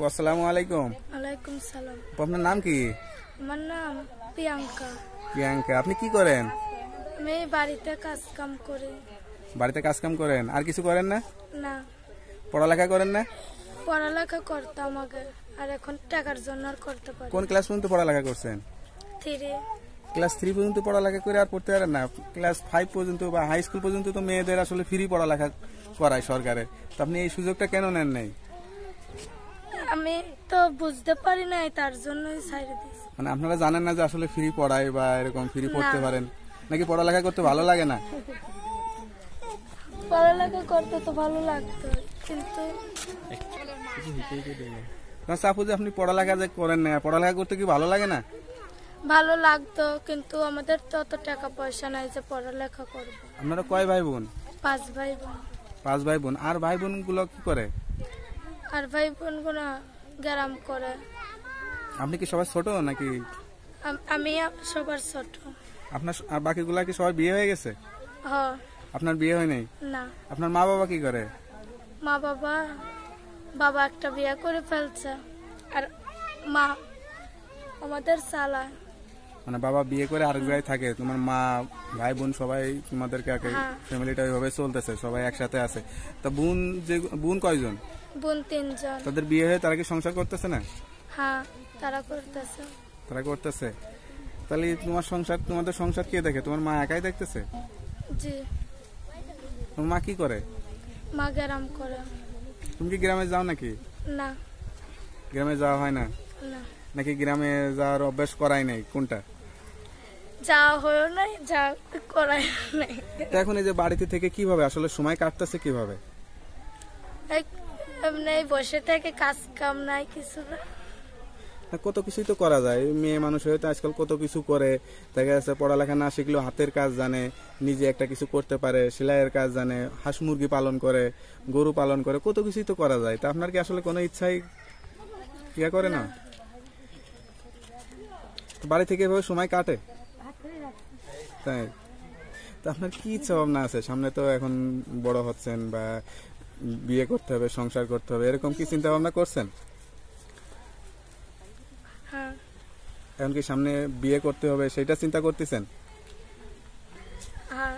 আসসালামু আলাইকুম ওয়ালাইকুম সালাম আপনার নাম কি আমার নাম প্রিয়াঙ্কা প্রিয়াঙ্কা আপনি কি করেন আমি বাড়িতে কাজ কাম করি বাড়িতে কাজ কাম করেন আর কিছু করেন না না পড়ালেখা করেন না পড়ালেখা করতাম আগে আর এখন টাকার জন্য আর করতে পারি কোন ক্লাস পর্যন্ত পড়ালেখা করছেন থ্রি ক্লাস থ্রি পর্যন্ত পড়ালেখা করে আর পড়তে পারেন না ক্লাস ফাইভ পর্যন্ত বা হাই স্কুল পর্যন্ত তো মেয়েদের আসলে ফ্রি পড়ালেখা করায় সরকারে তো আপনি এই সুযোগটা কেন নেন নাই আমি তো বুঝতে পারি নাই তার জন্যই ছাইড়ে দিয়েছি মানে আপনারা জানেন না যে আসলে ফ্রি পড়ায় বা এরকম ফ্রি পড়তে পারেন নাকি পড়ালেখা করতে ভালো লাগে না পড়ালেখা করতে তো ভালো লাগতো কিন্তু আচ্ছা আপু যে আপনি পড়ালেখা যে করেন না পড়ালেখা করতে কি ভালো লাগে না ভালো লাগতো কিন্তু আমাদের তো অত টাকা পয়সা নাই যে পড়ালেখা করব আপনারা কয় ভাই বোন পাঁচ ভাই বোন পাঁচ ভাই বোন আর ভাই বোন গুলো কি করে আর ভাই বোন গ্রাম গ্যারাম করে আপনি কি সবার ছোট নাকি আমি সবার ছোট আপনার আর বাকিগুলা কি সবাই বিয়ে হয়ে গেছে হ্যাঁ আপনার বিয়ে হয় নাই না আপনার মা বাবা কি করে মা বাবা বাবা একটা বিয়ে করে ফেলছে আর মা আমাদের সালা মানে বাবা বিয়ে করে আর জায়গায় থাকে তোমার মা ভাই বোন সবাই তোমাদেরকে ফ্যামিলিটা ওইভাবে চলতেছে সবাই একসাথে আছে তো বোন যে বোন কয়জন বোন তিনজন তাদের বিয়ে হয়ে তারা কি সংসার করতেছে না হ্যাঁ তারা করতেছে তারা করতেছে তাহলে তোমার সংসার তোমাদের সংসার কে দেখে তোমার মা একাই দেখতেছে জি তোমার মা কি করে মা গ্রাম করে তুমি কি গ্রামে যাও নাকি না গ্রামে যাওয়া হয় না নাকি গ্রামে যাওয়ার অভ্যাস করাই নাই কোনটা যাওয়া হয় নাই যা করাই নাই এখন এই যে বাড়িতে থেকে কিভাবে আসলে সময় কাটতেছে কিভাবে এমনি বসে থেকে কাজ কাম নাই কিছু কত কিছুই তো করা যায় মেয়ে মানুষ হয়ে তো আজকাল কত কিছু করে দেখা যাচ্ছে পড়ালেখা না শিখলেও হাতের কাজ জানে নিজে একটা কিছু করতে পারে সেলাইয়ের কাজ জানে হাঁস মুরগি পালন করে গরু পালন করে কত কিছুই তো করা যায় তা আপনার কি আসলে কোনো ইচ্ছাই ইয়া করে না বাড়ি থেকে এভাবে সময় কাটে তাই তা আপনার কি ইচ্ছা ভাবনা আছে সামনে তো এখন বড় হচ্ছেন বা বিয়ে করতে হবে সংসার করতে হবে এরকম কি চিন্তা ভাবনা করছেন হ্যাঁ। এখন কি সামনে বিয়ে করতে হবে সেটা চিন্তা করতেছেন হ্যাঁ।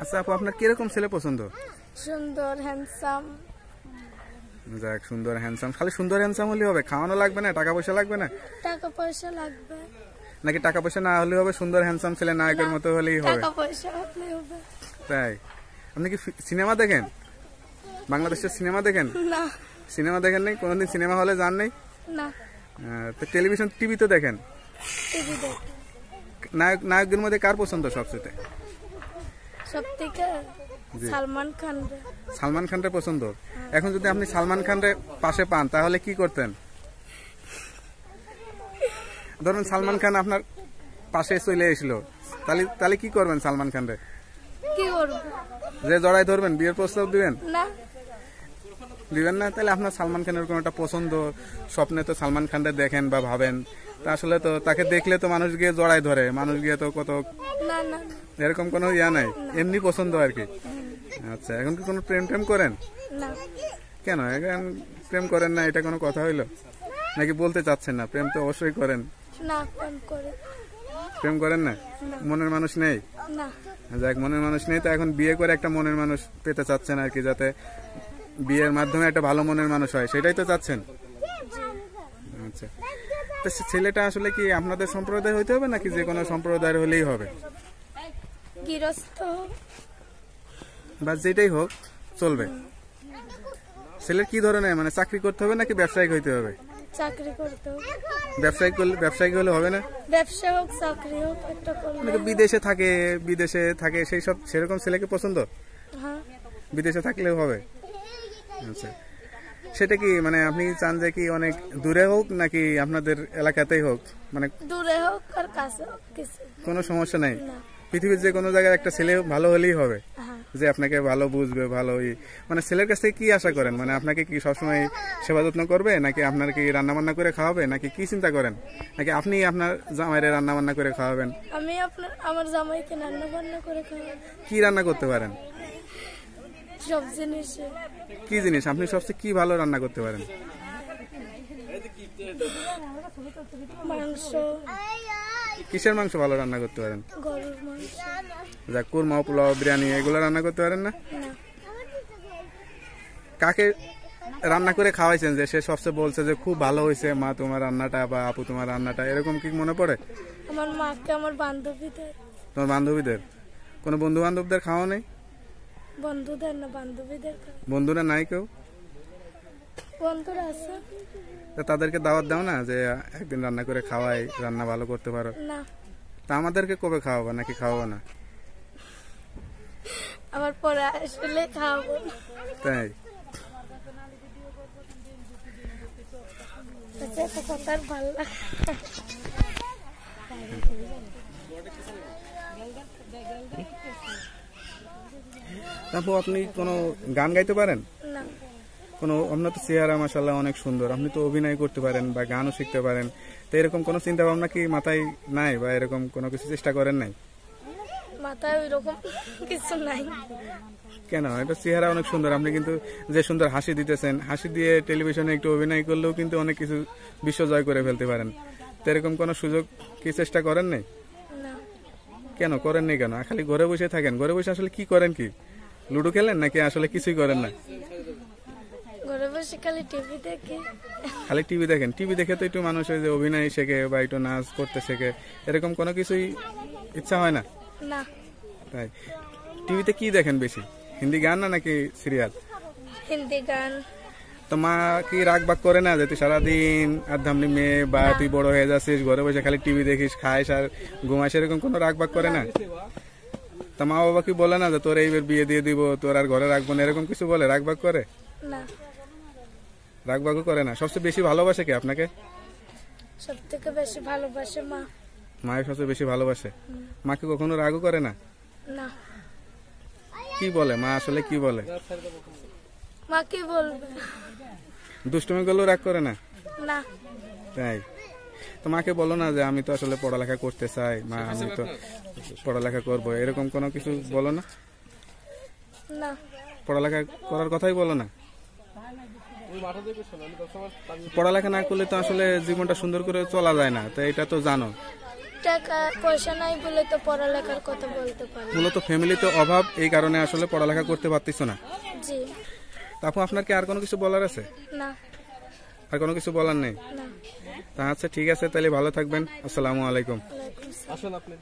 আচ্ছা আপু আপনার কিরকম ছেলে পছন্দ সুন্দর হ্যান্ডসাম যাক সুন্দর হ্যান্ডসাম খালি সুন্দর হ্যান্ডসাম হলে হবে খাওয়ানো লাগবে না টাকা পয়সা লাগবে না টাকা পয়সা লাগবে নাকি টাকা পয়সা না হলে হবে সুন্দর হ্যান্ডসাম ছেলে নায়কের মতো হলেই হবে টাকা পয়সা হলে হবে তাই আপনি কি সিনেমা দেখেন বাংলাদেশের সিনেমা দেখেন সিনেমা দেখেন নাই কোনোদিন সিনেমা হলে যান নাই তো টেলিভিশন টিভি তো দেখেন নায়ক নায়কদের মধ্যে কার পছন্দ সবচেয়ে সালমান খান সালমান খানটা পছন্দ এখন যদি আপনি সালমান খানের পাশে পান তাহলে কি করতেন ধরুন সালমান খান আপনার পাশে চলে এসলো তাহলে তাহলে কি করবেন সালমান খানরে কি করবো যে জড়াই ধরবেন বিয়ের প্রস্তাব দিবেন দিবেন না তাহলে আপনার সালমান খানের কোন একটা পছন্দ স্বপ্নে তো সালমান খানটা দেখেন বা ভাবেন তা আসলে তো তাকে দেখলে তো মানুষ গিয়ে জড়াই ধরে মানুষ গিয়ে তো কত এরকম কোনো ইয়া নাই এমনি পছন্দ আর কি আচ্ছা এখন কি কোনো প্রেম টেম করেন কেন এখন প্রেম করেন না এটা কোনো কথা হইলো নাকি বলতে চাচ্ছেন না প্রেম তো অবশ্যই করেন প্রেম করেন না মনের মানুষ নেই না যাক মনের মানুষ নেই তো এখন বিয়ে করে একটা মনের মানুষ পেতে চাচ্ছেন আর কি যাতে বিয়ের মাধ্যমে একটা ভালো মনের মানুষ হয় সেটাই তো চাচ্ছেন আচ্ছা ছেলেটা আসলে কি আপনাদের সম্প্রদায় হইতে হবে নাকি যে কোনো সম্প্রদায়ের হলেই হবে বা যেটাই হোক চলবে ছেলের কি ধরনের মানে চাকরি করতে হবে নাকি ব্যবসায়িক হইতে হবে চাকরি করতে ব্যবসায়ী করলে ব্যবসায়ী হলে হবে না ব্যবসা হোক চাকরি হোক একটা করলে মানে বিদেশে থাকে বিদেশে থাকে সেই সব সেরকম ছেলেকে পছন্দ হ্যাঁ। বিদেশে থাকলেও হবে আচ্ছা সেটা কি মানে আপনি চান যে কি অনেক দূরে হোক নাকি আপনাদের এলাকাতেই হোক মানে দূরে হোক আর কাছে হোক কোনো সমস্যা নাই পৃথিবীর যে কোনো জায়গায় একটা ছেলে ভালো হলেই হবে হ্যাঁ। যে আপনাকে ভালো বুঝবে ভালোই মানে ছেলের কাছ থেকে কী আশা করেন মানে আপনাকে কি সবসময় সেবা যত্ন করবে নাকি আপনার কি রান্নাবান্না করে খাওয়াবে নাকি কি চিন্তা করেন নাকি আপনি আপনার জামাইরে রান্নাবান্না করে খাওয়াবেন আমি আপনার আমার জামাইকে রান্নাবান্না করে খাওয়াবেন কি রান্না করতে পারেন সব জিনিস কি জিনিস আপনি সবচেয়ে কি ভালো রান্না করতে পারেন মাংস কিসের মাংস ভালো রান্না করতে পারেন যা কুরমা পোলাও বিরিয়ানি এগুলো রান্না করতে পারেন না কাকে রান্না করে খাওয়াইছেন যে সে সবচেয়ে বলছে যে খুব ভালো হয়েছে মা তোমার রান্নাটা বা আপু তোমার রান্নাটা এরকম কি মনে পড়ে আমার মাকে আমার বান্ধবীদের তোমার বান্ধবীদের কোনো বন্ধু বান্ধবদের খাওয়া নেই বন্ধুদের না বান্ধবীদের বন্ধুরা নাই কেউ তাদেরকে দাওয়াত দাও না যে একদিন রান্না করে খাওয়াই রান্না ভালো করতে পারো তা আমাদেরকে কবে খাওয়াবো নাকি খাওয়াবো না আমার পরে আসলে খাওয়াবো তাই আচ্ছা, আপনি কোনো গান গাইতে পারেন কোনো আপনার তো চেহারা মাসাল্লাহ অনেক সুন্দর আপনি তো অভিনয় করতে পারেন বা গানও শিখতে পারেন তো এরকম কোনো চিন্তা ভাবনা কি মাথায় নাই বা এরকম কোনো কিছু চেষ্টা করেন নাই মাথায় ওইরকম কিছু নাই কেন এটা চেহারা অনেক সুন্দর আপনি কিন্তু যে সুন্দর হাসি দিতেছেন হাসি দিয়ে টেলিভিশনে একটু অভিনয় করলেও কিন্তু অনেক কিছু বিশ্ব জয় করে ফেলতে পারেন তো এরকম কোনো সুযোগ কি চেষ্টা করেন নাই কেন করেন নাই কেন খালি ঘরে বসে থাকেন ঘরে বসে আসলে কি করেন কি লুডো খেলেন নাকি আসলে কিছুই করেন না বসে খালি টিভি দেখি খালি টিভি দেখেন টিভি দেখে তো একটু মানুষ হয় যে অভিনয় শেখে বা একটু নাচ করতে শেখে এরকম কোনো কিছুই ইচ্ছা হয় না না তাই টিভিতে কি দেখেন বেশি হিন্দি গান না নাকি সিরিয়াল হিন্দি গান তো মা কি রাগ বাগ করে না যে তুই সারাদিন আধামনি মেয়ে বা তুই বড় হয়ে যাচ্ছিস ঘরে বসে খালি টিভি দেখিস খাইস আর ঘুমাস এরকম কোনো রাগ বাগ করে না তা মা বাবা কি বলে না যে তোর এইবার বিয়ে দিয়ে দিব তোর আর ঘরে রাখবো না এরকম কিছু বলে রাগ বাগ করে না রাগবাগু করে না সবচেয়ে বেশি ভালোবাসে কে আপনাকে সবথেকে বেশি ভালোবাসে মা মায়ের সবচেয়ে বেশি ভালোবাসে মাকে কখনো রাগও করে না না কি বলে মা আসলে কি বলে মা কি বলবে দুষ্টুমি গুলো রাগ করে না না তাই তো মাকে বলো না যে আমি তো আসলে পড়ালেখা করতে চাই মা আমি তো পড়ালেখা করব এরকম কোনো কিছু বলো না না পড়ালেখা করার কথাই বলো না পড়ালেখা না করলে তো আসলে জীবনটা সুন্দর করে চলা যায় না তো এটা তো জানো মূলত ফ্যামিলিতে অভাব এই কারণে আসলে পড়ালেখা করতে পারতেছো না তারপর আপনার কি আর কোনো কিছু বলার আছে না আর কোনো কিছু বলার নেই তা আচ্ছা ঠিক আছে তাহলে ভালো থাকবেন আসসালামু আলাইকুম আসুন আপনি